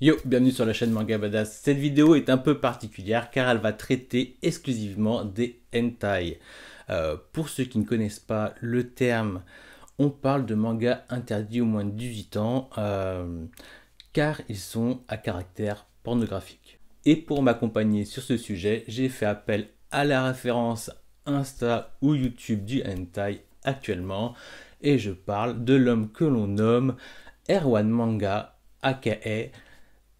Yo, bienvenue sur la chaîne Manga Badass. Cette vidéo est un peu particulière car elle va traiter exclusivement des hentai. Euh, pour ceux qui ne connaissent pas le terme, on parle de mangas interdits au moins de 18 ans euh, car ils sont à caractère pornographique. Et pour m'accompagner sur ce sujet, j'ai fait appel à la référence Insta ou YouTube du hentai actuellement et je parle de l'homme que l'on nomme Erwan Manga aka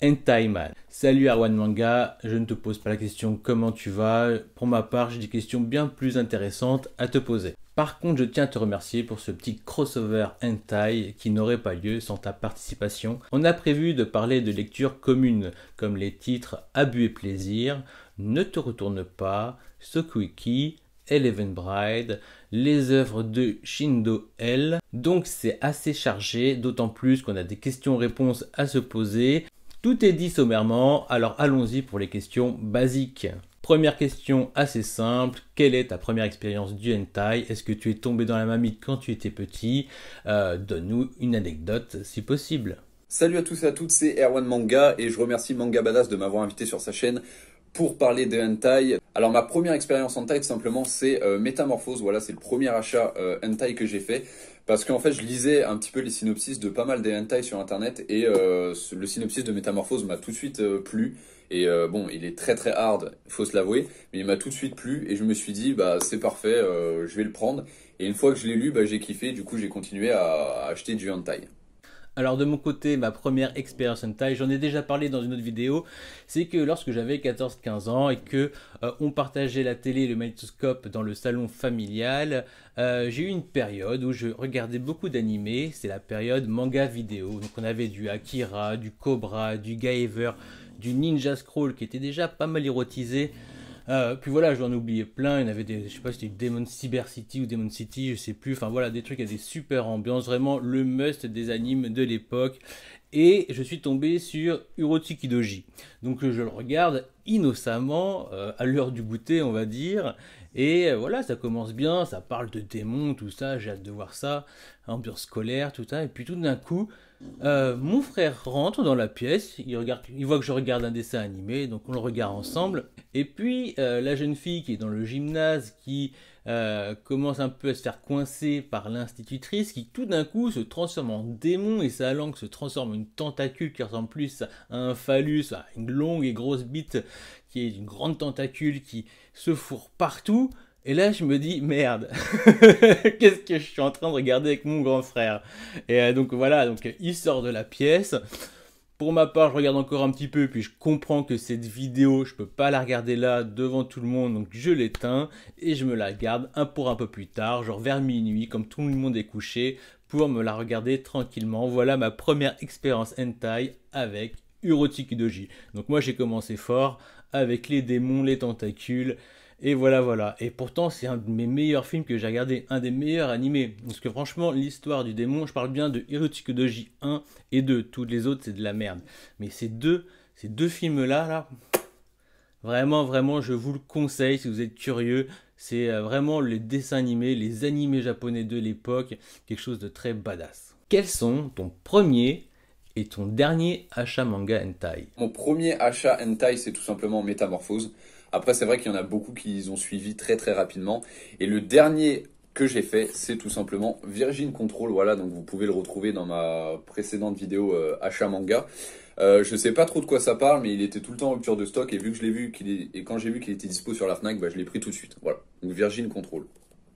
Man. Salut Arwan Manga, je ne te pose pas la question comment tu vas, pour ma part j'ai des questions bien plus intéressantes à te poser. Par contre je tiens à te remercier pour ce petit crossover hentai qui n'aurait pas lieu sans ta participation. On a prévu de parler de lectures communes comme les titres Abus et plaisir, Ne te retourne pas, Sokuiki, Eleven Bride, les œuvres de Shindo L. Donc c'est assez chargé, d'autant plus qu'on a des questions-réponses à se poser tout est dit sommairement, alors allons-y pour les questions basiques. Première question assez simple, quelle est ta première expérience du hentai Est-ce que tu es tombé dans la mamie quand tu étais petit euh, Donne-nous une anecdote si possible. Salut à tous et à toutes, c'est Erwan Manga et je remercie Manga Badass de m'avoir invité sur sa chaîne pour parler de hentai. Alors ma première expérience hentai tout simplement c'est euh, Métamorphose, voilà c'est le premier achat euh, hentai que j'ai fait. Parce qu'en fait, je lisais un petit peu les synopsis de pas mal des hentai sur internet et euh, le synopsis de Métamorphose m'a tout de suite euh, plu. Et euh, bon, il est très très hard, faut se l'avouer, mais il m'a tout de suite plu et je me suis dit, bah c'est parfait, je vais le prendre. Et une fois que je l'ai lu, bah, j'ai kiffé, du coup j'ai continué à, à acheter du hentai. Alors de mon côté, ma première expérience taille, j'en ai déjà parlé dans une autre vidéo, c'est que lorsque j'avais 14-15 ans et que euh, on partageait la télé et le magnétoscope dans le salon familial, euh, j'ai eu une période où je regardais beaucoup d'animés, c'est la période manga vidéo. Donc on avait du Akira, du Cobra, du Gaever, du Ninja Scroll qui était déjà pas mal érotisé. Euh, puis voilà, j'en ai oublié plein. Il y en avait des, je sais pas si c'était Demon Cyber City ou Demon City, je sais plus. Enfin voilà, des trucs avec des super ambiances, vraiment le must des animes de l'époque. Et je suis tombé sur Kidoji. Donc je le regarde innocemment, euh, à l'heure du goûter, on va dire. Et euh, voilà, ça commence bien, ça parle de démons, tout ça, j'ai hâte de voir ça, ambiance scolaire, tout ça. Et puis tout d'un coup, euh, mon frère rentre dans la pièce, il, regarde, il voit que je regarde un dessin animé, donc on le regarde ensemble. Et puis euh, la jeune fille qui est dans le gymnase, qui euh, commence un peu à se faire coincer par l'institutrice, qui tout d'un coup se transforme en démon et sa langue se transforme en une tentacule qui ressemble plus à un phallus, à une longue et grosse bite qui est une grande tentacule qui se fourre partout. Et là, je me dis, merde, qu'est-ce que je suis en train de regarder avec mon grand frère Et euh, donc voilà, donc euh, il sort de la pièce. Pour ma part, je regarde encore un petit peu, puis je comprends que cette vidéo, je peux pas la regarder là devant tout le monde, donc je l'éteins et je me la garde un pour un peu plus tard, genre vers minuit, comme tout le monde est couché, pour me la regarder tranquillement. Voilà ma première expérience hentai avec Doji. Donc moi j'ai commencé fort avec les démons, les tentacules, et voilà, voilà. Et pourtant, c'est un de mes meilleurs films que j'ai regardé, un des meilleurs animés. Parce que franchement, l'histoire du démon, je parle bien de j 1 et 2. Toutes les autres, c'est de la merde. Mais ces deux, ces deux films-là, là, vraiment, vraiment, je vous le conseille si vous êtes curieux. C'est euh, vraiment les dessins animés, les animés japonais de l'époque, quelque chose de très badass. Quels sont ton premier et ton dernier achat manga hentai Mon premier achat hentai, c'est tout simplement Métamorphose. Après, c'est vrai qu'il y en a beaucoup qui ont suivi très très rapidement. Et le dernier que j'ai fait, c'est tout simplement Virgin Control. Voilà, donc vous pouvez le retrouver dans ma précédente vidéo euh, achat manga. Euh, je sais pas trop de quoi ça parle, mais il était tout le temps en rupture de stock et vu que je l'ai vu qu'il et quand j'ai vu qu'il était dispo sur la Fnac, bah, je l'ai pris tout de suite. Voilà, donc Virgin Control.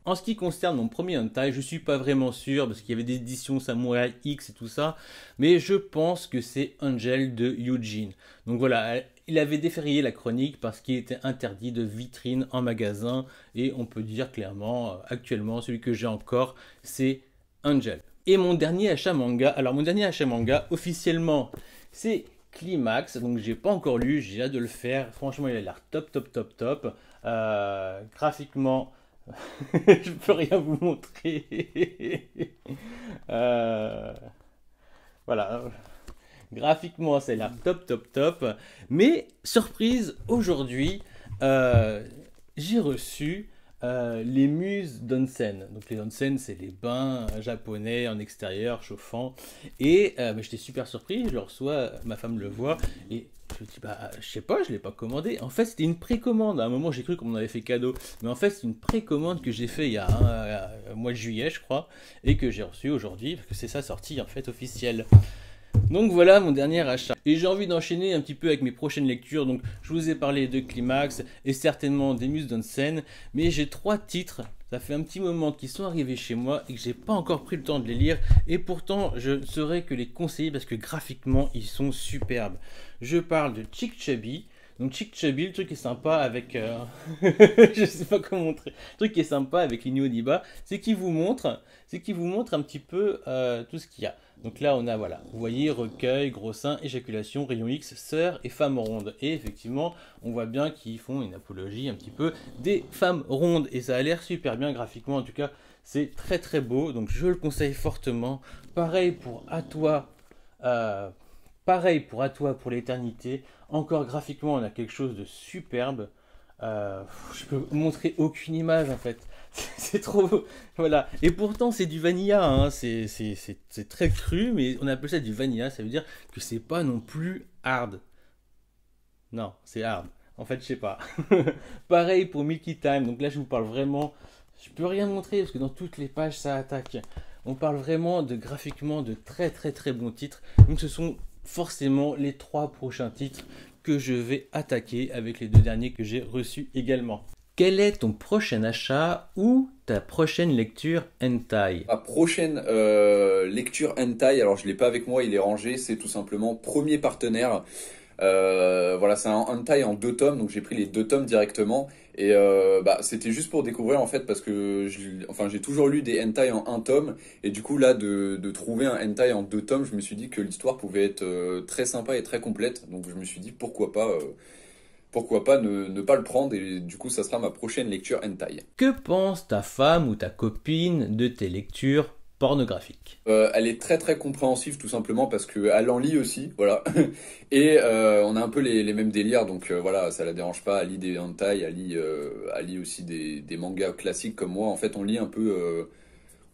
En ce qui concerne mon premier hentai, je ne suis pas vraiment sûr parce qu'il y avait des éditions Samurai X et tout ça, mais je pense que c'est Angel de Eugene. Donc voilà, il avait déférié la chronique parce qu'il était interdit de vitrine en magasin et on peut dire clairement euh, actuellement celui que j'ai encore c'est Angel. Et mon dernier achat manga, alors mon dernier achat manga officiellement c'est Climax, donc j'ai pas encore lu, j'ai hâte de le faire. Franchement, il a l'air top, top, top, top. Euh, graphiquement, je peux rien vous montrer. Euh, voilà. Graphiquement, c'est là top, top, top. Mais surprise, aujourd'hui, euh, j'ai reçu euh, les muses d'onsen. Donc les onsen, c'est les bains euh, japonais en extérieur, chauffant. Et euh, bah, j'étais super surpris, je le reçois, ma femme le voit, et je dis, bah, je sais pas, je l'ai pas commandé. En fait, c'était une précommande. À un moment, j'ai cru qu'on m'en avait fait cadeau. Mais en fait, c'est une précommande que j'ai fait il y a un, mois de juillet, je crois, et que j'ai reçu aujourd'hui, parce que c'est sa sortie, en fait, officielle. Donc voilà mon dernier achat. Et j'ai envie d'enchaîner un petit peu avec mes prochaines lectures. Donc je vous ai parlé de Climax et certainement des Muses Mais j'ai trois titres ça fait un petit moment qu'ils sont arrivés chez moi et que j'ai pas encore pris le temps de les lire. Et pourtant, je ne saurais que les conseiller parce que graphiquement, ils sont superbes. Je parle de Chick Chubby. Donc Chick Chubby, le truc est sympa avec... Je euh, je sais pas comment montrer. Le truc qui est sympa avec Inyo Niba, c'est qu'il vous montre c'est vous montre un petit peu euh, tout ce qu'il y a. Donc là, on a, voilà, vous voyez, recueil, gros éjaculation, rayon X, sœurs et femmes rondes. Et effectivement, on voit bien qu'ils font une apologie un petit peu des femmes rondes. Et ça a l'air super bien graphiquement, en tout cas, c'est très très beau. Donc je le conseille fortement. Pareil pour À toi. Euh, pareil pour À toi pour l'éternité. Encore graphiquement, on a quelque chose de superbe. Euh, je peux montrer aucune image en fait. C'est trop. beau, Voilà. Et pourtant, c'est du vanilla. Hein. C'est très cru, mais on appelle ça du vanilla. Ça veut dire que c'est pas non plus hard. Non, c'est hard. En fait, je sais pas. Pareil pour Milky Time. Donc là, je vous parle vraiment. Je peux rien montrer parce que dans toutes les pages, ça attaque. On parle vraiment de graphiquement de très très très bons titres. Donc ce sont forcément les trois prochains titres que je vais attaquer avec les deux derniers que j'ai reçus également. Quel est ton prochain achat ou ta prochaine lecture hentai Ma prochaine euh, lecture hentai, alors je ne l'ai pas avec moi, il est rangé, c'est tout simplement Premier Partenaire. Euh, voilà, c'est un hentai en deux tomes, donc j'ai pris les deux tomes directement. Et euh, bah, c'était juste pour découvrir en fait, parce que j'ai toujours lu des hentai en un tome, et du coup là, de, trouver un hentai en deux tomes, je me suis dit que l'histoire pouvait être euh, très sympa et très complète, donc je me suis dit pourquoi pas. Euh, pourquoi pas ne, ne, pas le prendre et du coup ça sera ma prochaine lecture hentai. Que pense ta femme ou ta copine de tes lectures pornographique. Euh, elle est très très compréhensive tout simplement parce qu'elle en lit aussi, voilà. Et euh, on a un peu les, mêmes délires, donc euh, voilà, ça la dérange pas. Elle lit des hentai, elle lit, aussi des, mangas classiques comme moi. En fait, on lit un peu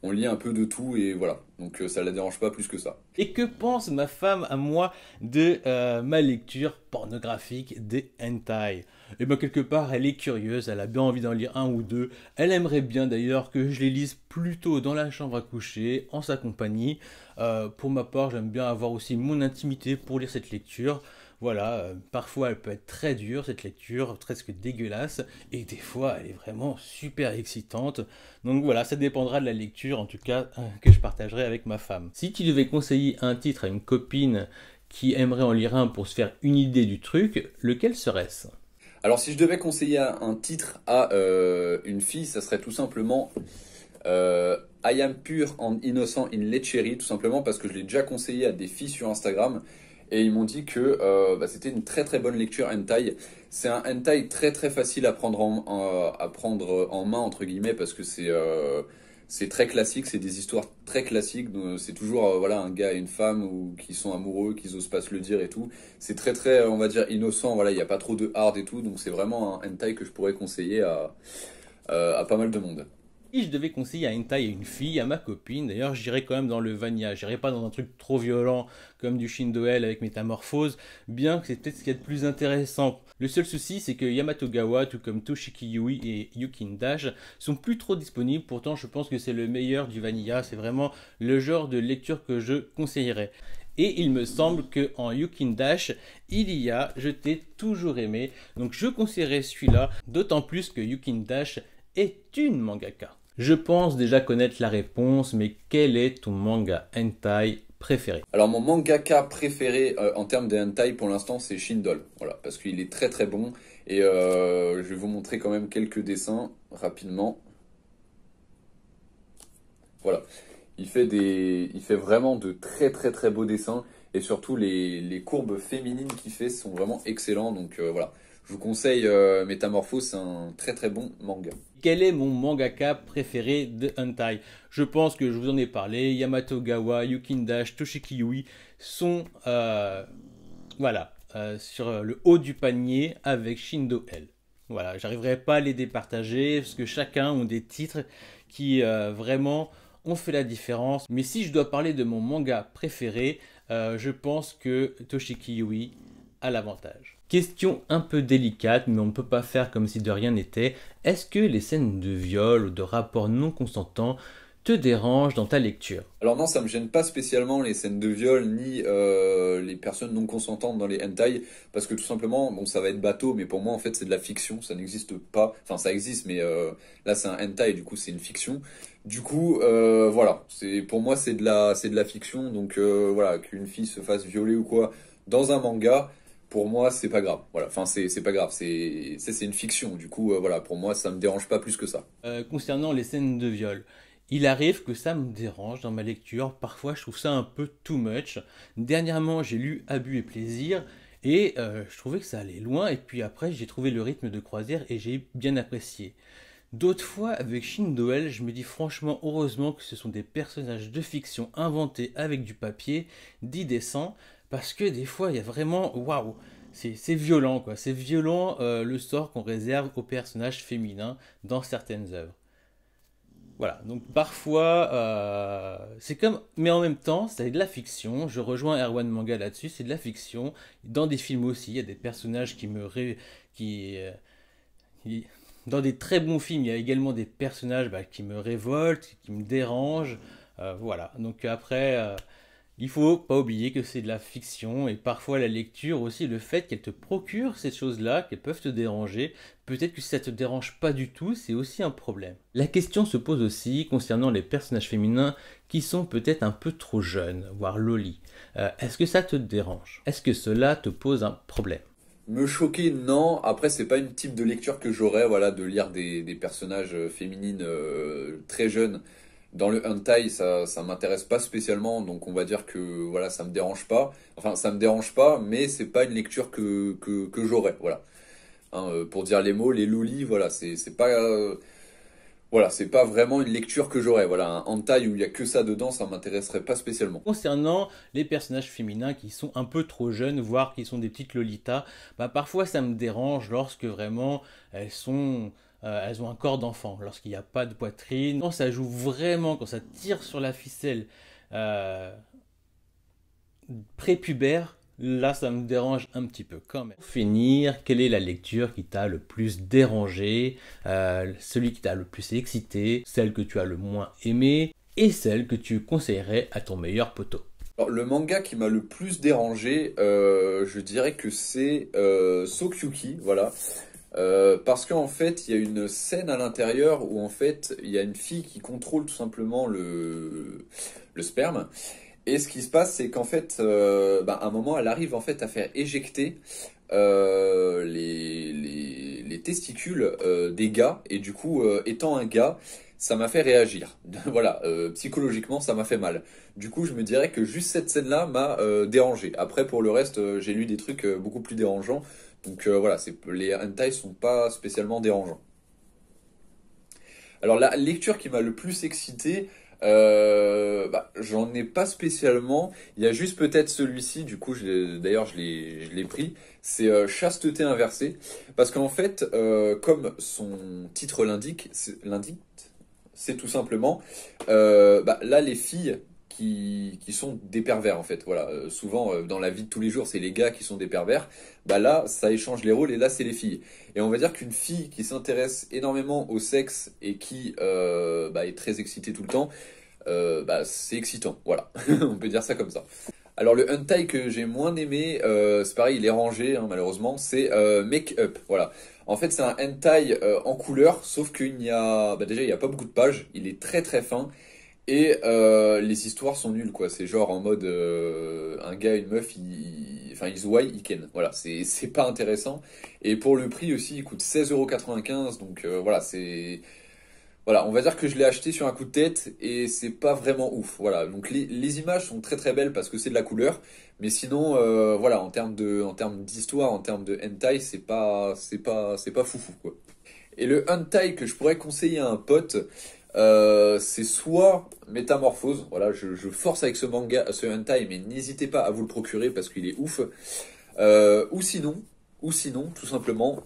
on lit un peu de tout et voilà. Donc euh, ça la dérange pas plus que ça. Et que pense ma femme à moi de euh, ma lecture pornographique des hentai Et eh bien quelque part, elle est curieuse, elle a bien envie d'en lire un ou deux. Elle aimerait bien d'ailleurs que je les lise plutôt dans la chambre à coucher, en sa compagnie. Euh, pour ma part, j'aime bien avoir aussi mon intimité pour lire cette lecture. Voilà, euh, parfois elle peut être très dure cette lecture, presque dégueulasse, et des fois elle est vraiment super excitante. Donc voilà, ça dépendra de la lecture en tout cas euh, que je partagerai avec ma femme. Si tu devais conseiller un titre à une copine qui aimerait en lire un pour se faire une idée du truc, lequel serait-ce Alors si je devais conseiller un titre à euh, une fille, ça serait tout simplement... I am pure and innocent in lecherie », tout simplement parce que je l'ai déjà conseillé à des filles sur Instagram et ils m'ont dit que euh, bah, c'était une très très bonne lecture hentai. C'est un hentai très très facile à prendre en, euh, à prendre en main entre guillemets parce que c'est euh, c'est très classique, c'est des histoires très classiques. C'est toujours voilà un gars et une femme ou qui sont amoureux, qui osent pas se le dire et tout. C'est très très on va dire innocent. Voilà, il n'y a pas trop de hard et tout, donc c'est vraiment un hentai que je pourrais conseiller à à pas mal de monde. Et je devais conseiller à une taille une fille, à ma copine, d'ailleurs, j'irai quand même dans le vanilla. J'irai pas dans un truc trop violent comme du Shindoel avec Métamorphose, bien que c'est peut-être ce qu'il y a de plus intéressant. Le seul souci, c'est que Yamatogawa, tout comme Toshiki Yui et Yukin Dash, sont plus trop disponibles. Pourtant, je pense que c'est le meilleur du vanilla. C'est vraiment le genre de lecture que je conseillerais. Et il me semble que en Yukin Dash, il y a, je t'ai toujours aimé. Donc je conseillerais celui-là, d'autant plus que Yukin Dash est une mangaka Je pense déjà connaître la réponse, mais quel est ton manga hentai préféré Alors mon mangaka préféré euh, en termes de hentai pour l'instant c'est Shindol, voilà, parce qu'il est très très bon et euh, je vais vous montrer quand même quelques dessins rapidement. Voilà, il fait des, il fait vraiment de très très très beaux dessins et surtout les, courbes féminines qu'il fait sont vraiment excellentes. donc euh, voilà, je vous conseille Métamorphose, c'est un très très bon manga. Quel est mon mangaka préféré de Hentai Je pense que je vous en ai parlé. Yamato Gawa, Yukindash, Toshiki Yui sont euh, voilà, euh, sur le haut du panier avec Shindo L. Voilà, j'arriverai pas à les départager parce que chacun ont des titres qui euh, vraiment ont fait la différence. Mais si je dois parler de mon manga préféré, je pense que Toshiki Yui a l'avantage. Question un peu délicate, mais on ne peut pas faire comme si de rien n'était. Est-ce que les scènes de viol ou de rapports non consentants te dérangent dans ta lecture Alors non, ça me gêne pas spécialement les scènes de viol ni euh, les personnes non consentantes dans les hentai, parce que tout simplement, bon, ça va être bateau, mais pour moi, en fait, c'est de la fiction, ça n'existe pas. Enfin, ça existe, mais euh, là, c'est un hentai, du coup, c'est une fiction. Du coup, euh, voilà, c'est pour moi, c'est de la, c'est de la fiction, donc voilà, qu'une fille se fasse violer ou quoi dans un manga, pour moi, c'est pas grave. Voilà, enfin, c'est pas grave. C'est c'est une fiction. Du coup, euh, voilà, pour moi, ça me dérange pas plus que ça. Euh, concernant les scènes de viol, il arrive que ça me dérange dans ma lecture. Parfois, je trouve ça un peu too much. Dernièrement, j'ai lu Abus et plaisir. Et euh, je trouvais que ça allait loin, et puis après j'ai trouvé le rythme de croisière et j'ai bien apprécié. D'autres fois, avec Shin Doel, je me dis franchement heureusement que ce sont des personnages de fiction inventés avec du papier, dit décent, parce que des fois, il y a vraiment, waouh, c'est violent, quoi. C'est violent euh, le sort qu'on réserve aux personnages féminins dans certaines œuvres. Voilà, donc parfois, euh, c'est comme, mais en même temps, c'est de la fiction. Je rejoins Erwan Manga là-dessus, c'est de la fiction. Dans des films aussi, il y a des personnages qui me, euh, qui, dans des très bons films, il y a également des personnages bah, qui me révoltent, qui me dérangent. voilà, donc après il faut pas oublier que c'est de la fiction et parfois la lecture aussi, le fait qu'elle te procure ces choses-là, qu'elles peuvent te déranger, peut-être que si ça te dérange pas du tout, c'est aussi un problème. La question se pose aussi concernant les personnages féminins qui sont peut-être un peu trop jeunes, voire loli. Euh, est-ce que ça te dérange Est-ce que cela te pose un problème me choquer, non. Après, c'est pas une type de lecture que j'aurais, voilà, de lire des, personnages euh, féminines euh, très jeunes. Dans le hentai, ça, ne m'intéresse pas spécialement, donc on va dire que voilà, ça me dérange pas. Enfin, ça me dérange pas, mais c'est pas une lecture que, j'aurais, voilà. Hein, euh, pour dire les mots, les lolis, voilà, c'est pas. Euh, voilà, c'est pas vraiment une lecture que j'aurais. Voilà, un hentai où il y a que ça dedans, ça m'intéresserait pas spécialement. Concernant les personnages féminins qui sont un peu trop jeunes, voire qui sont des petites lolitas, bah parfois ça me dérange lorsque vraiment elles sont euh, elles ont un corps d'enfant lorsqu'il n'y a pas de poitrine. Quand ça joue vraiment, quand ça tire sur la ficelle euh, prépubère, là ça me dérange un petit peu quand même. Pour finir, quelle est la lecture qui t'a le plus dérangé, euh, celui qui t'a le plus excité, celle que tu as le moins aimée et celle que tu conseillerais à ton meilleur poteau le manga qui m'a le plus dérangé, je dirais que c'est Sokyuki, voilà. Euh, parce qu'en fait, il y a une scène à l'intérieur où en fait, il y a une fille qui contrôle tout simplement le, sperme. Et ce qui se passe, c'est qu'en fait, euh, bah, à un moment, elle arrive en fait à faire éjecter euh, les, les, testicules des gars. Et du coup, étant un gars, ça m'a fait réagir. voilà, psychologiquement, ça m'a fait mal. Du coup, je me dirais que juste cette scène-là m'a dérangé. Après, pour le reste, j'ai lu des trucs beaucoup plus dérangeants. Donc euh, voilà, les hentai sont pas spécialement dérangeants. Alors la lecture qui m'a le plus excité, euh, bah, j'en ai pas spécialement. Il y a juste peut-être celui-ci, du coup, d'ailleurs, je l'ai pris. C'est euh, Chasteté inversée. Parce qu'en fait, comme son titre l'indique, c'est tout simplement, bah, là, les filles qui, sont des pervers en fait. Voilà, euh, souvent euh, dans la vie de tous les jours, c'est les gars qui sont des pervers. Bah là, ça échange les rôles et là, c'est les filles. Et on va dire qu'une fille qui s'intéresse énormément au sexe et qui euh, bah, est très excitée tout le temps, bah, c'est excitant. Voilà, on peut dire ça comme ça. Alors le hentai que j'ai moins aimé, c'est pareil, il est rangé hein, malheureusement, c'est Make Up. Voilà. En fait, c'est un hentai en couleur, sauf qu'il n'y a bah, déjà il n'y a pas beaucoup de pages. Il est très très fin et euh, les histoires sont nulles, quoi. C'est genre en mode euh, un gars, une meuf, enfin, ils ouaillent, ils ken. Voilà, c'est pas intéressant. Et pour le prix aussi, il coûte 16,95€. Donc euh, voilà, c'est. Voilà, on va dire que je l'ai acheté sur un coup de tête et c'est pas vraiment ouf. Voilà, donc les, images sont très très belles parce que c'est de la couleur, mais sinon, voilà, en termes de, en d'histoire, en termes de hentai, c'est pas, c'est pas, c'est pas foufou quoi. Et le hentai que je pourrais conseiller à un pote, euh, c'est soit Métamorphose, voilà, je, force avec ce manga, ce hentai, mais n'hésitez pas à vous le procurer parce qu'il est ouf. Euh, ou sinon, ou sinon, tout simplement,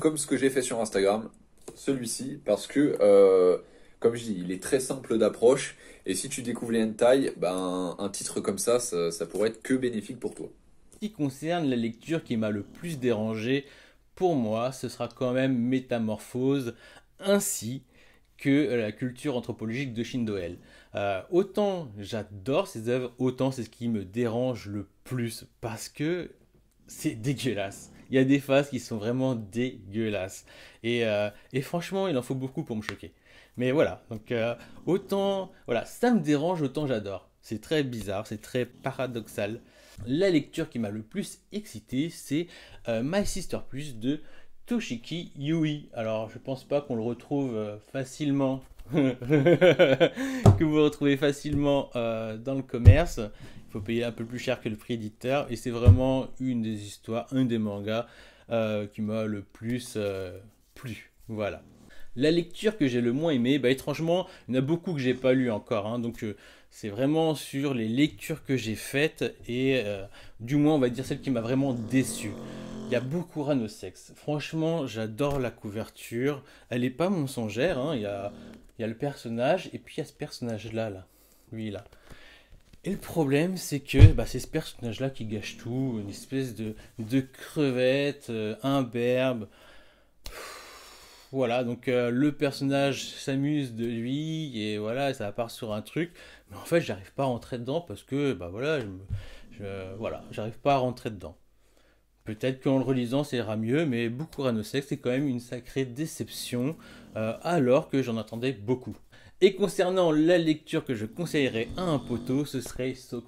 comme ce que j'ai fait sur Instagram, celui-ci, parce que, euh, comme je dis, il est très simple d'approche, et si tu découvres les hentai, ben, un titre comme ça, ça, pourrait être que bénéfique pour toi. Qui concerne la lecture qui m'a le plus dérangé, pour moi, ce sera quand même Métamorphose. Ainsi, que euh, la culture anthropologique de Shindoel. Euh, autant j'adore ces œuvres, autant c'est ce qui me dérange le plus parce que c'est dégueulasse. Il y a des phases qui sont vraiment dégueulasses. Et, euh, et franchement, il en faut beaucoup pour me choquer. Mais voilà, donc autant, voilà, ça me dérange, autant j'adore. C'est très bizarre, c'est très paradoxal. La lecture qui m'a le plus excité, c'est My Sister Plus de Toshiki Yui. Alors, je pense pas qu'on le retrouve euh, facilement, que vous retrouvez facilement euh, dans le commerce. Il faut payer un peu plus cher que le prix éditeur. Et c'est vraiment une des histoires, un des mangas euh, qui m'a le plus plu. Voilà. La lecture que j'ai le moins aimée, bah, étrangement, il y en a beaucoup que j'ai pas lu encore. Hein. donc, c'est vraiment sur les lectures que j'ai faites et euh, du moins on va dire celle qui m'a vraiment déçu. Il y a beaucoup Rano sex Franchement, j'adore la couverture. Elle n'est pas mensongère. Hein. Il, y a, le personnage et puis il y a ce personnage-là, là. lui là. Et le problème, c'est que bah, c'est ce personnage-là qui gâche tout. Une espèce de, de crevette, euh, imberbe voilà, donc euh, le personnage s'amuse de lui et voilà, ça part sur un truc. Mais en fait, j'arrive pas à rentrer dedans parce que, bah voilà, je, voilà, j'arrive pas à rentrer dedans. Peut-être qu'en le relisant, ça ira mieux, mais beaucoup sexes, c'est quand même une sacrée déception, euh, alors que j'en attendais beaucoup. Et concernant la lecture que je conseillerais à un poteau, ce serait So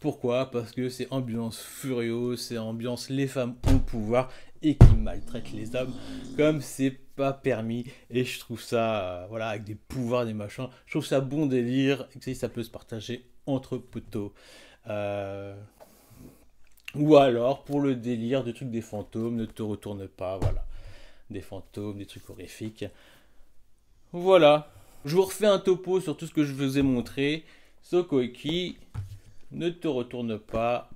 Pourquoi Parce que c'est ambiance furieuse, c'est ambiance les femmes ont pouvoir et qui maltraitent les hommes comme c'est pas permis. Et je trouve ça, euh, voilà, avec des pouvoirs, des machins, je trouve ça bon délire. Et ça peut se partager entre poteaux. Euh, ou alors, pour le délire de trucs des fantômes, ne te retourne pas, voilà. Des fantômes, des trucs horrifiques. Voilà. Je vous refais un topo sur tout ce que je vous ai montré. Sokoiki, ne te retourne pas.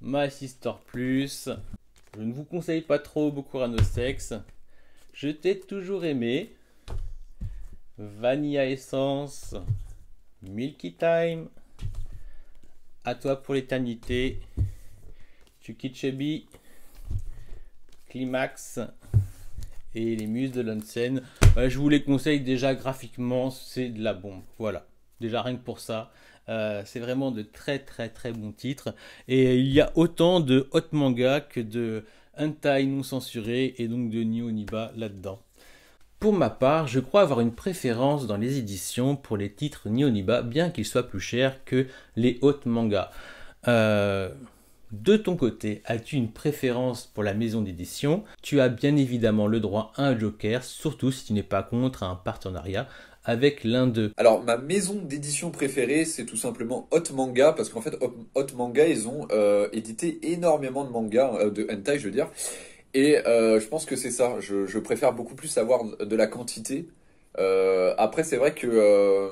My Sister Plus. Je ne vous conseille pas trop beaucoup Rano Sex. Je t'ai toujours aimé. Vanilla Essence. Milky Time. À toi pour l'éternité. Chukichebi. Climax. Et les muses de l'Onsen. Euh, je vous les conseille déjà graphiquement, c'est de la bombe. Voilà. Déjà rien que pour ça. Euh, c'est vraiment de très très très bons titres. Et il y a autant de hot manga que de un taille non censuré et donc de ni là-dedans. Pour ma part, je crois avoir une préférence dans les éditions pour les titres ni bien qu'ils soient plus chers que les hautes mangas. Euh, de ton côté, as-tu une préférence pour la maison d'édition Tu as bien évidemment le droit à un joker, surtout si tu n'es pas contre un partenariat avec l'un d'eux. Alors ma maison d'édition préférée, c'est tout simplement Hot Manga, parce qu'en fait Hot Manga, ils ont euh, édité énormément de mangas, euh, de hentai je veux dire, et euh, je pense que c'est ça, je, préfère beaucoup plus avoir de la quantité. après c'est vrai que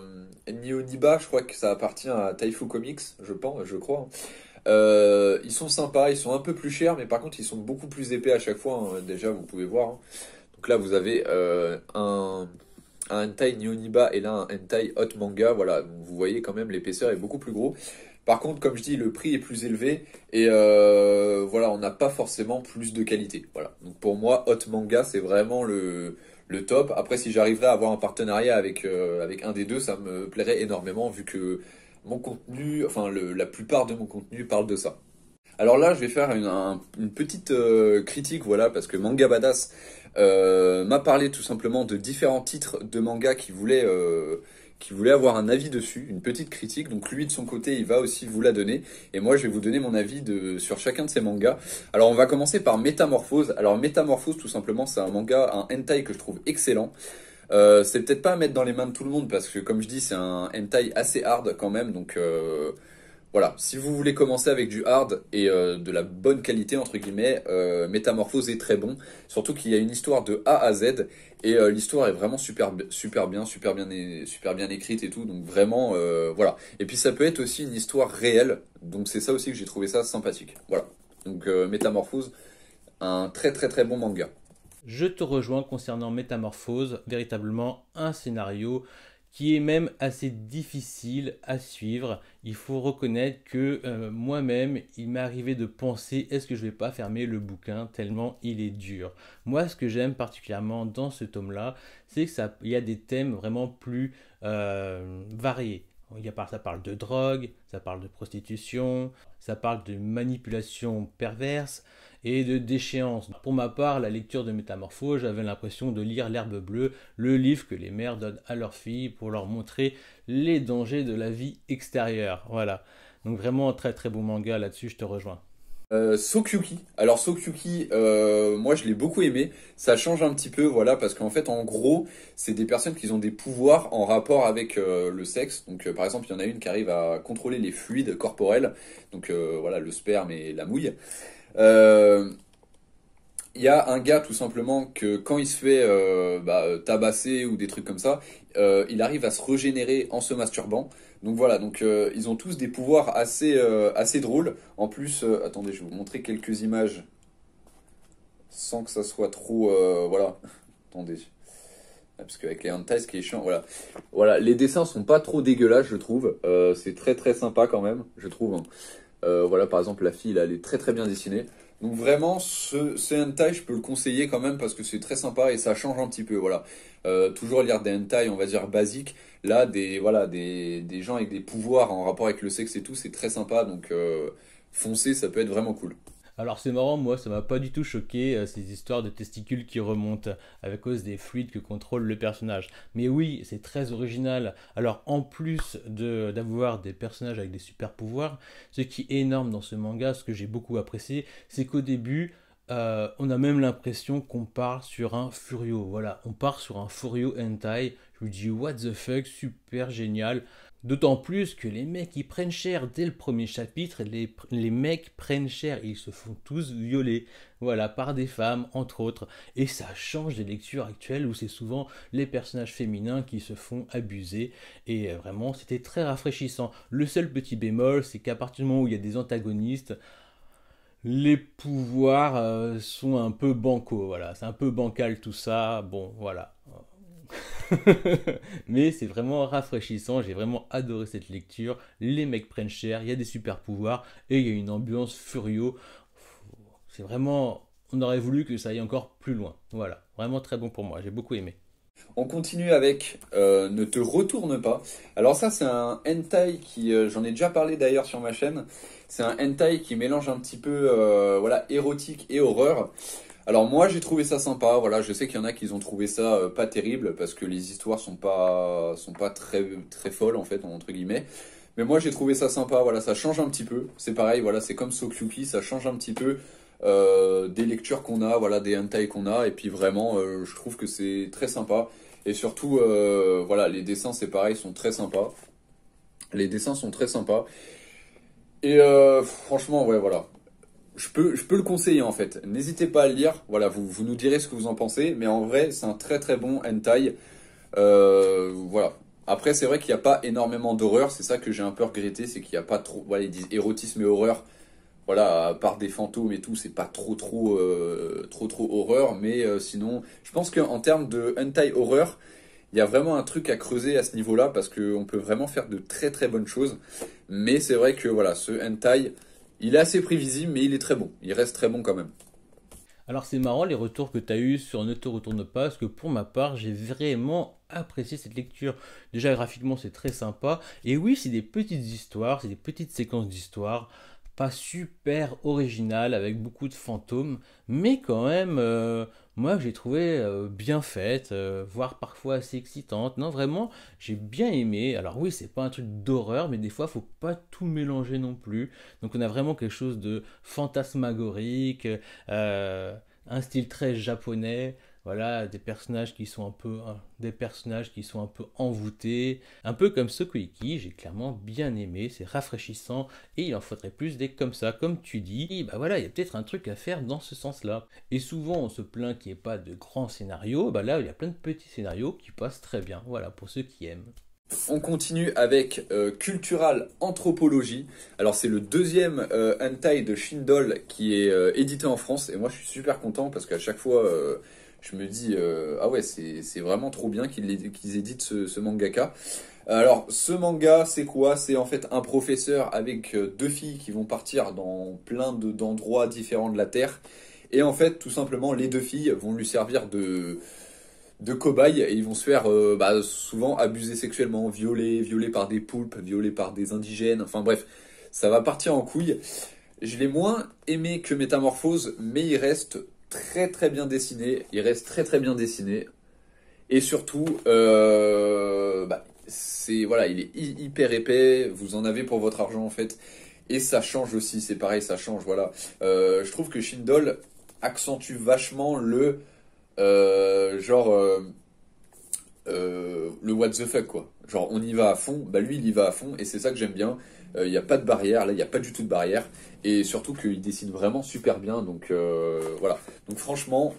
Nioniba, je crois que ça appartient à Taifu Comics, je pense, je crois. Hein. ils sont sympas, ils sont un peu plus chers, mais par contre ils sont beaucoup plus épais à chaque fois. Hein. Déjà, vous pouvez voir. Hein. Donc là, vous avez un un hentai Nyoniba et là un hentai Hot Manga. Voilà, vous voyez quand même l'épaisseur est beaucoup plus gros. Par contre, comme je dis, le prix est plus élevé et euh, voilà, on n'a pas forcément plus de qualité. Voilà. Donc pour moi, Hot Manga, c'est vraiment le, le top. Après, si j'arriverais à avoir un partenariat avec, euh, avec un des deux, ça me plairait énormément vu que mon contenu, enfin le, la plupart de mon contenu parle de ça. Alors là, je vais faire une, petite euh, critique, voilà, parce que Manga Badass, euh, m'a parlé tout simplement de différents titres de manga qui voulaient euh, qui voulait avoir un avis dessus, une petite critique. Donc lui de son côté, il va aussi vous la donner. Et moi, je vais vous donner mon avis sur chacun de ces mangas. Alors on va commencer par Métamorphose. Alors Métamorphose, tout simplement, c'est un manga, un hentai que je trouve excellent. Euh, c'est peut-être pas à mettre dans les mains de tout le monde parce que comme je dis c'est un hentai assez hard quand même donc euh, voilà, si vous voulez commencer avec du hard et euh, de la bonne qualité, entre guillemets, euh, Métamorphose est très bon. Surtout qu'il y a une histoire de A à Z et euh, l'histoire est vraiment super, super bien, super bien, super bien écrite et tout. Donc vraiment, voilà. Et puis ça peut être aussi une histoire réelle. Donc c'est ça aussi que j'ai trouvé ça sympathique. Voilà. Donc Métamorphose, un très très très bon manga. Je te rejoins concernant Métamorphose, véritablement un scénario qui est même assez difficile à suivre. Il faut reconnaître que euh, moi-même, il m'est arrivé de penser est-ce que je vais pas fermer le bouquin tellement il est dur. Moi, ce que j'aime particulièrement dans ce tome-là, c'est que ça, il y a des thèmes vraiment plus euh, variés. Il y a, ça parle de drogue, ça parle de prostitution, ça parle de manipulation perverse, et de déchéance. Pour ma part, la lecture de Métamorphose, j'avais l'impression de lire L'herbe bleue, le livre que les mères donnent à leurs filles pour leur montrer les dangers de la vie extérieure. Voilà. Donc vraiment un très très beau manga là-dessus, je te rejoins. Euh, Sokyuki. Alors Sokyuki, euh, moi je l'ai beaucoup aimé. Ça change un petit peu, voilà, parce qu'en fait, en gros, c'est des personnes qui ont des pouvoirs en rapport avec euh, le sexe. Donc, par exemple, il y en a une qui arrive à contrôler les fluides corporels, donc voilà, le sperme et la mouille il euh, y a un gars tout simplement que quand il se fait euh, bah, tabasser ou des trucs comme ça, euh, il arrive à se régénérer en se masturbant. Donc voilà, donc ils ont tous des pouvoirs assez assez drôles. En plus, attendez, je vais vous montrer quelques images sans que ça soit trop voilà. attendez. Ah, parce qu'avec les hantais qui est chiant, voilà. Voilà, les dessins sont pas trop dégueulasses, je trouve. c'est très très sympa quand même, je trouve. Hein. Euh, voilà, par exemple, la fille, elle est très très bien dessinée. Donc vraiment, ce, un hentai, je peux le conseiller quand même parce que c'est très sympa et ça change un petit peu. Voilà, euh, toujours lire des hentai, on va dire basiques. Là, des voilà, des, gens avec des pouvoirs en rapport avec le sexe et tout, c'est très sympa. Donc euh, foncer, ça peut être vraiment cool. Alors c'est marrant, moi ça m'a pas du tout choqué euh, ces histoires de testicules qui remontent euh, à cause des fluides que contrôle le personnage. Mais oui, c'est très original. Alors en plus d'avoir des personnages avec des super pouvoirs, ce qui est énorme dans ce manga, ce que j'ai beaucoup apprécié, c'est qu'au début, euh, on a même l'impression qu'on part sur un Furio. Voilà, on part sur un Furio Hentai. Je me dis, what the fuck, super génial. D'autant plus que les mecs ils prennent cher dès le premier chapitre, les, mecs prennent cher, ils se font tous violer, voilà, par des femmes entre autres, et ça change des lectures actuelles où c'est souvent les personnages féminins qui se font abuser, et euh, vraiment c'était très rafraîchissant. Le seul petit bémol, c'est qu'à partir du moment où il y a des antagonistes, les pouvoirs euh, sont un peu bancaux, voilà, c'est un peu bancal tout ça, bon voilà. Mais c'est vraiment rafraîchissant, j'ai vraiment adoré cette lecture. Les mecs prennent cher, il y a des super pouvoirs et il y a une ambiance furio. C'est vraiment. On aurait voulu que ça aille encore plus loin. Voilà, vraiment très bon pour moi, j'ai beaucoup aimé. On continue avec euh, Ne te retourne pas. Alors ça c'est un hentai qui, euh, j'en ai déjà parlé d'ailleurs sur ma chaîne, c'est un hentai qui mélange un petit peu euh, voilà érotique et horreur. Alors moi j'ai trouvé ça sympa, voilà, je sais qu'il y en a qui ont trouvé ça euh, pas terrible parce que les histoires sont pas sont pas très très folles en fait entre guillemets. Mais moi j'ai trouvé ça sympa, voilà, ça change un petit peu. C'est pareil, voilà, c'est comme Sokyuki, ça change un petit peu euh, des lectures qu'on a, voilà, des hentai qu'on a et puis vraiment euh, je trouve que c'est très sympa et surtout voilà, les dessins c'est pareil, sont très sympas. Les dessins sont très sympas. Et franchement, ouais, voilà je peux, le conseiller en fait. N'hésitez pas à le lire. Voilà, vous, nous direz ce que vous en pensez. Mais en vrai, c'est un très très bon hentai. Euh, voilà. Après, c'est vrai qu'il n'y a pas énormément d'horreur. C'est ça que j'ai un peu regretté, c'est qu'il n'y a pas trop. Voilà, ils disent érotisme et horreur. Voilà, à part des fantômes et tout, c'est pas trop trop euh, trop trop horreur. Mais euh, sinon, je pense qu'en termes de hentai horreur, il y a vraiment un truc à creuser à ce niveau-là parce qu'on peut vraiment faire de très très bonnes choses. Mais c'est vrai que voilà, ce hentai il est assez prévisible, mais il est très bon. Il reste très bon quand même. Alors c'est marrant les retours que tu as eu sur Ne te retourne pas, parce que pour ma part j'ai vraiment apprécié cette lecture. Déjà graphiquement c'est très sympa, et oui c'est des petites histoires, c'est des petites séquences d'histoires, pas super originales avec beaucoup de fantômes, mais quand même euh, moi j'ai trouvé euh, bien faite, euh, voire parfois assez excitante. Non, vraiment, j'ai bien aimé. Alors oui, c'est pas un truc d'horreur, mais des fois, faut pas tout mélanger non plus. Donc on a vraiment quelque chose de fantasmagorique, euh, un style très japonais, voilà, des personnages qui sont un peu, hein, des personnages qui sont un peu envoûtés, un peu comme Sokoiki, j'ai clairement bien aimé, c'est rafraîchissant et il en faudrait plus des comme ça, comme tu dis. bah voilà, il y a peut-être un truc à faire dans ce sens-là. Et souvent on se plaint qu'il n'y ait pas de grands scénarios, bah là il y a plein de petits scénarios qui passent très bien. Voilà pour ceux qui aiment. On continue avec euh, Cultural Anthropologie. Alors c'est le deuxième euh, hentai de Shindol qui est euh, édité en France et moi je suis super content parce qu'à chaque fois je me dis, euh, ah ouais, c'est vraiment trop bien qu'ils éditent ce, manga. mangaka. Alors, ce manga, c'est quoi C'est en fait un professeur avec euh, deux filles qui vont partir dans plein d'endroits différents de la Terre. Et en fait, tout simplement, les deux filles vont lui servir de, de cobayes et ils vont se faire euh, bah, souvent abuser sexuellement, violer, violer par des poulpes, violer par des indigènes. Enfin bref, ça va partir en couille. Je l'ai moins aimé que Métamorphose, mais il reste très très bien dessiné. Il reste très très bien dessiné. Et surtout, euh, bah, c'est voilà, il est hyper épais. Vous en avez pour votre argent en fait. Et ça change aussi. C'est pareil, ça change. Voilà. Euh, je trouve que Shindol accentue vachement le euh, genre le what the fuck quoi. Genre on y va à fond. Bah lui, il y va à fond et c'est ça que j'aime bien. Il euh, n'y a pas de barrière, là il n'y a pas du tout de barrière. Et surtout qu'il décide vraiment super bien. Donc euh, voilà. Donc franchement,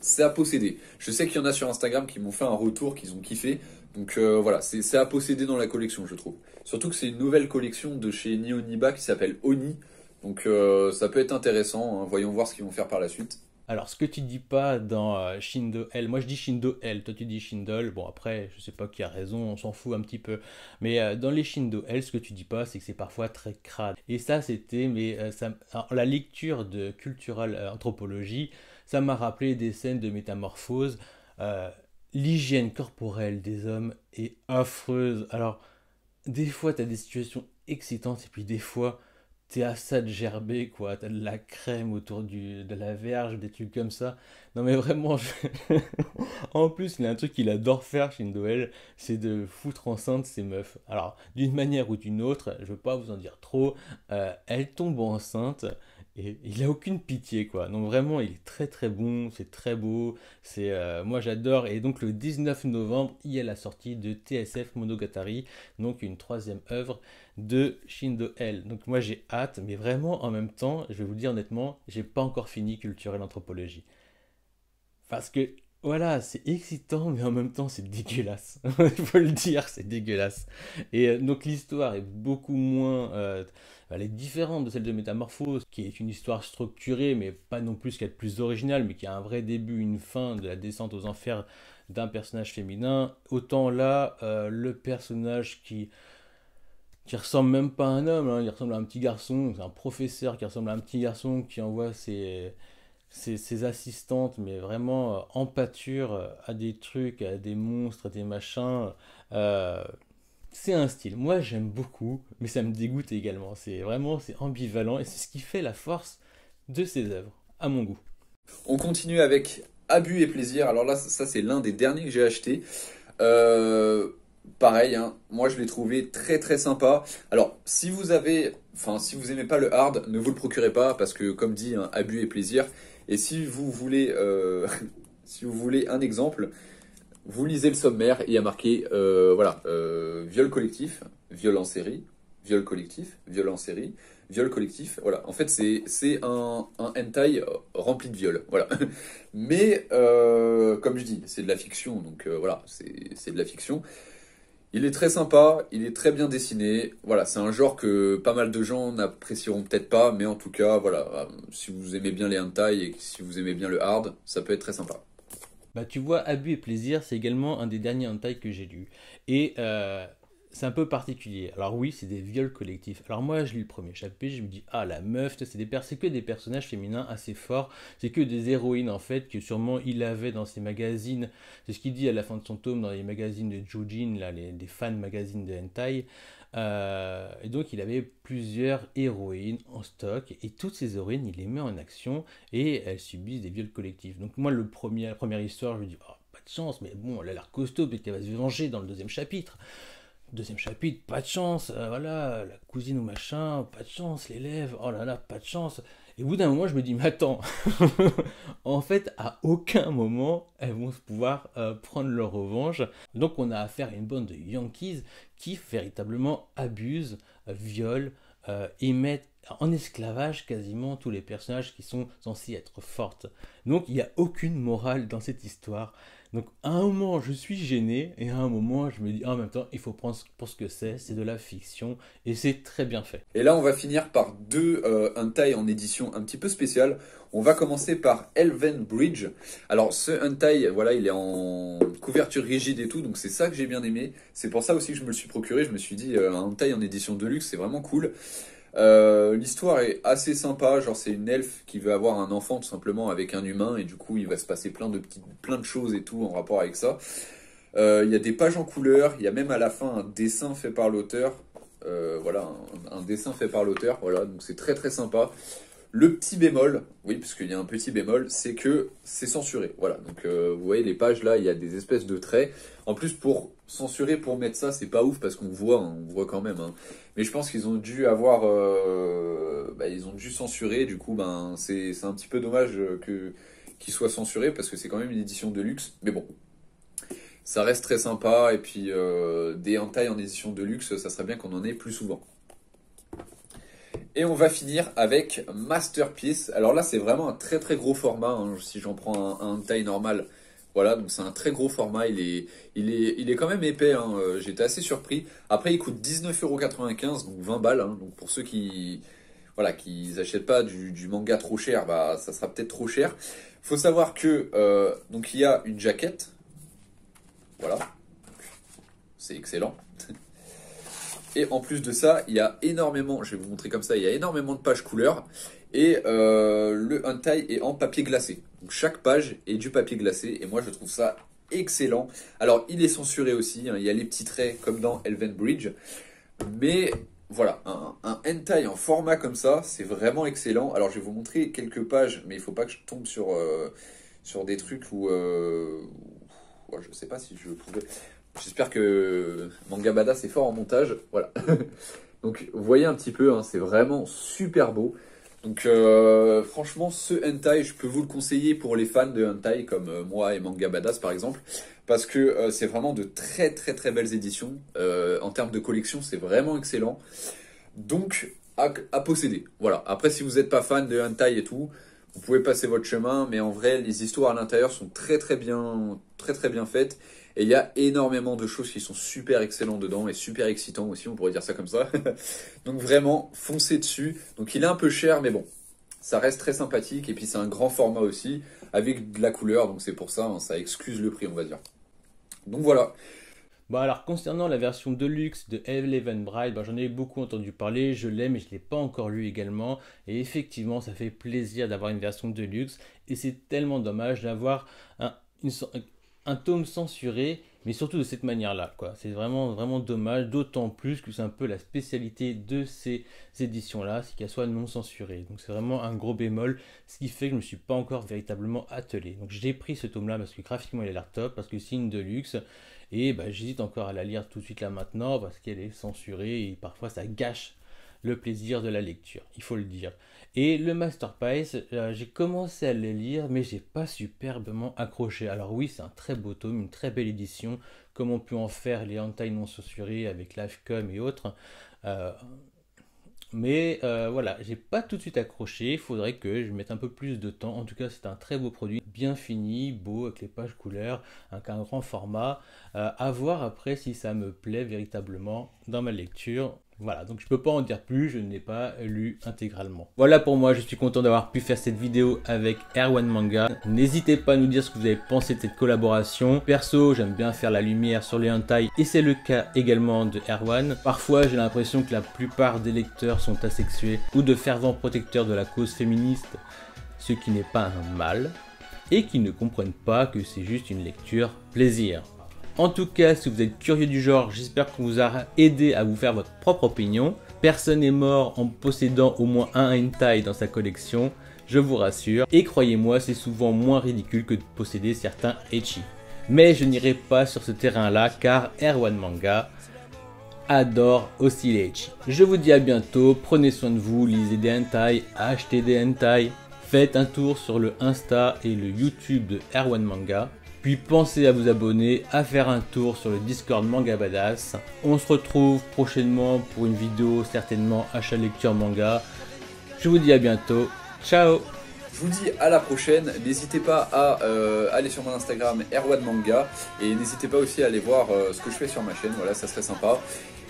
c'est à posséder. Je sais qu'il y en a sur Instagram qui m'ont fait un retour, qu'ils ont kiffé. Donc euh, voilà, c'est à posséder dans la collection, je trouve. Surtout que c'est une nouvelle collection de chez Nioniba qui s'appelle Oni. Donc ça peut être intéressant. Hein. Voyons voir ce qu'ils vont faire par la suite. Alors, ce que tu dis pas dans euh, Shindo L, moi je dis Shindo L, toi tu dis Shindol. Bon, après, je sais pas qui a raison, on s'en fout un petit peu. Mais euh, dans les Shindo L, ce que tu dis pas, c'est que c'est parfois très crade. Et ça, c'était, mais euh, la lecture de Cultural Anthropologie, ça m'a rappelé des scènes de métamorphose. L'hygiène corporelle des hommes est affreuse. Alors, des fois, tu as des situations excitantes, et puis des fois, t'es à ça de gerber, quoi. T'as de la crème autour de la verge, des trucs comme ça. Non, mais vraiment, en plus, il y a un truc qu'il adore faire chez Noël, c'est de foutre enceinte ses meufs. Alors, d'une manière ou d'une autre, je veux pas vous en dire trop, euh, elle tombe enceinte. Et il a aucune pitié, quoi. Non, vraiment, il est très très bon, c'est très beau, c'est euh, moi j'adore. Et donc le 19 novembre, il y a la sortie de TSF Monogatari, donc une troisième œuvre de Shindo L. Donc moi j'ai hâte, mais vraiment en même temps, je vais vous dire honnêtement, j'ai pas encore fini culturer l'anthropologie. Parce que voilà, c'est excitant, mais en même temps c'est dégueulasse. Il faut le dire, c'est dégueulasse. Et euh, donc l'histoire est beaucoup moins... Euh, elle est différente de celle de Métamorphose, qui est une histoire structurée, mais pas non plus qu'elle est plus originale, mais qui a un vrai début, une fin de la descente aux enfers d'un personnage féminin. Autant là, euh, le personnage qui qui ressemble même pas à un homme, hein. il ressemble à un petit garçon, c'est un professeur qui ressemble à un petit garçon qui envoie ses, assistantes, mais vraiment euh, en pâture euh, à des trucs, à des monstres, à des machins. Euh, c'est un style, moi j'aime beaucoup, mais ça me dégoûte également. C'est vraiment c'est ambivalent et c'est ce qui fait la force de ses œuvres, à mon goût. On continue avec Abus et Plaisir. Alors là, ça c'est l'un des derniers que j'ai acheté. Euh, pareil, hein. moi je l'ai trouvé très très sympa. Alors si vous avez, enfin si vous aimez pas le hard, ne vous le procurez pas parce que comme dit, hein, abus et plaisir. Et si vous voulez, euh, si vous voulez un exemple, vous lisez le sommaire et il y a marqué, euh, voilà, euh, viol collectif, viol en série, viol collectif, viol en série, viol collectif. Voilà, en fait c'est un, un hentai rempli de viol. Voilà. Mais comme je dis, c'est de la fiction, donc voilà, c'est de la fiction. Il est très sympa, il est très bien dessiné. Voilà, c'est un genre que pas mal de gens n'apprécieront peut-être pas, mais en tout cas, voilà, euh, si vous aimez bien les hentai et si vous aimez bien le hard, ça peut être très sympa. Bah tu vois, Abus et Plaisir, c'est également un des derniers hentai que j'ai lu. Et euh, c'est un peu particulier. Alors oui, c'est des viols collectifs. Alors moi, je lis le premier chapitre, je me dis ah la meuf, c'est que des personnages féminins assez forts, c'est que des héroïnes en fait que sûrement il avait dans ses magazines. C'est ce qu'il dit à la fin de son tome dans les magazines de Jujin, là les, fans magazines de hentai. Euh, et donc il avait plusieurs héroïnes en stock et toutes ces héroïnes il les met en action et elles subissent des viols collectifs. Donc moi le premier, la première histoire je me dis oh, pas de chance mais bon elle a l'air costaud peut-être qu'elle va se venger dans le deuxième chapitre. Deuxième chapitre, pas de chance, euh, voilà, la cousine ou machin, pas de chance, l'élève, oh là là, pas de chance. Et au bout d'un moment, je me dis, mais attends, en fait, à aucun moment, elles vont pouvoir euh, prendre leur revanche. Donc, on a affaire à une bande de Yankees qui véritablement abusent, violent euh, et mettent en esclavage quasiment tous les personnages qui sont censés être fortes. Donc, il n'y a aucune morale dans cette histoire. Donc à un moment, je suis gêné et à un moment, je me dis, en même temps, il faut prendre pour ce que c'est, c'est de la fiction et c'est très bien fait. Et là, on va finir par deux euh, un hentai en édition un petit peu spéciale. On va commencer par Elven Bridge. Alors ce hentai, voilà, il est en couverture rigide et tout, donc c'est ça que j'ai bien aimé. C'est pour ça aussi que je me le suis procuré. Je me suis dit, euh, un hentai en édition de luxe, c'est vraiment cool. Euh, l'histoire est assez sympa, genre c'est une elfe qui veut avoir un enfant tout simplement avec un humain et du coup il va se passer plein de petites, plein de choses et tout en rapport avec ça. Euh, il y a des pages en couleur, il y a même à la fin un dessin fait par l'auteur. Euh, voilà, un, dessin fait par l'auteur, voilà, donc c'est très très sympa. Le petit bémol, oui, parce qu'il y a un petit bémol, c'est que c'est censuré. Voilà, donc euh, vous voyez les pages là, il y a des espèces de traits. En plus, pour censurer, pour mettre ça, c'est pas ouf parce qu'on voit, hein, on voit quand même. Hein. Mais je pense qu'ils ont dû avoir, euh, bah, ils ont dû censurer. Du coup, ben c'est un petit peu dommage euh, que qu'ils soit censuré parce que c'est quand même une édition de luxe. Mais bon, ça reste très sympa. Et puis des entailles en édition de luxe, ça serait bien qu'on en ait plus souvent. Et on va finir avec Masterpiece. Alors là, c'est vraiment un très très gros format. Hein, si j'en prends un, taille normale, voilà, donc c'est un très gros format. Il est, il est, il est quand même épais. Hein. Euh, j'étais assez surpris. Après, il coûte 19,95€, donc 20 balles. Hein. donc pour ceux qui, voilà, qui n'achètent pas du, manga trop cher, bah, ça sera peut-être trop cher. Il Faut savoir que euh, donc il y a une jaquette. Voilà, c'est excellent. Et en plus de ça, il y a énormément, je vais vous montrer comme ça, il y a énormément de pages couleurs. Et euh, le hentai est en papier glacé. Donc chaque page est du papier glacé. Et moi, je trouve ça excellent. Alors, il est censuré aussi. Hein. il y a les petits traits comme dans Elven Bridge. Mais voilà, un, un, hentai en format comme ça, c'est vraiment excellent. Alors, je vais vous montrer quelques pages, mais il ne faut pas que je tombe sur, euh, sur des trucs où... Euh, je ne sais pas si je pouvais... J'espère que Manga Mangabada est fort en montage. Voilà. Donc vous voyez un petit peu, hein, c'est vraiment super beau. Donc euh, franchement, ce hentai, je peux vous le conseiller pour les fans de hentai comme euh, moi et Manga Badass par exemple, parce que euh, c'est vraiment de très très très belles éditions. en termes de collection, c'est vraiment excellent. Donc à, posséder. Voilà. Après, si vous n'êtes pas fan de hentai et tout, vous pouvez passer votre chemin, mais en vrai, les histoires à l'intérieur sont très très bien très très bien faites et il y a énormément de choses qui sont super excellentes dedans et super excitants aussi, on pourrait dire ça comme ça. Donc vraiment, foncez dessus. Donc il est un peu cher, mais bon, ça reste très sympathique. Et puis c'est un grand format aussi, avec de la couleur. Donc c'est pour ça, hein, ça excuse le prix, on va dire. Donc voilà. Bon alors concernant la version deluxe de Eleven Bride, ben, j'en ai beaucoup entendu parler, je l'ai mais je ne l'ai pas encore lu également et effectivement ça fait plaisir d'avoir une version deluxe et c'est tellement dommage d'avoir un, une, un tome censuré, mais surtout de cette manière-là. Quoi. C'est vraiment, vraiment dommage, d'autant plus que c'est un peu la spécialité de ces éditions-là, c'est qu'elles soient non censurées. Donc c'est vraiment un gros bémol, ce qui fait que je ne me suis pas encore véritablement attelé. Donc j'ai pris ce tome-là parce que graphiquement il a l'air top, parce que signe de luxe, et bah, j'hésite encore à la lire tout de suite là maintenant, parce qu'elle est censurée, et parfois ça gâche le plaisir de la lecture, il faut le dire. Et le Masterpiece, euh, j'ai commencé à les lire, mais j'ai pas superbement accroché. Alors oui, c'est un très beau tome, une très belle édition, comme on peut en faire les hantais non saussurés avec l'AFCOM et autres. Euh, mais voilà, euh, voilà, j'ai pas tout de suite accroché, il faudrait que je mette un peu plus de temps. En tout cas, c'est un très beau produit, bien fini, beau, avec les pages couleurs, avec un grand format. à voir après si ça me plaît véritablement dans ma lecture. Voilà, donc je peux pas en dire plus, je n'ai pas lu intégralement. Voilà pour moi, je suis content d'avoir pu faire cette vidéo avec Erwan Manga. N'hésitez pas à nous dire ce que vous avez pensé de cette collaboration. Perso, j'aime bien faire la lumière sur les hentai et c'est le cas également de Erwan. Parfois, j'ai l'impression que la plupart des lecteurs sont asexués ou de fervents protecteurs de la cause féministe, ce qui n'est pas un mal et qui ne comprennent pas que c'est juste une lecture plaisir. En tout cas, si vous êtes curieux du genre, j'espère qu'on vous a aidé à vous faire votre propre opinion. Personne n'est mort en possédant au moins un hentai dans sa collection, je vous rassure. Et croyez-moi, c'est souvent moins ridicule que de posséder certains Hechi. Mais je n'irai pas sur ce terrain-là car R1 Manga adore aussi les ecchi. Je vous dis à bientôt, prenez soin de vous, lisez des hentai, achetez des hentai, faites un tour sur le Insta et le YouTube de R1 Manga. Puis pensez à vous abonner, à faire un tour sur le Discord Manga Badass. On se retrouve prochainement pour une vidéo certainement achat lecture manga. Je vous dis à bientôt. Ciao je vous dis à la prochaine, n'hésitez pas à euh, aller sur mon Instagram Erwan Manga et n'hésitez pas aussi à aller voir euh, ce que je fais sur ma chaîne, voilà ça serait sympa.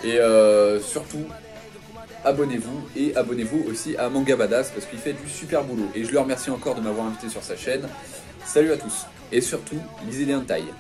Et euh, surtout, abonnez-vous et abonnez-vous aussi à Manga Badass parce qu'il fait du super boulot. Et je le remercie encore de m'avoir invité sur sa chaîne. Salut à tous et surtout, lisez les taille.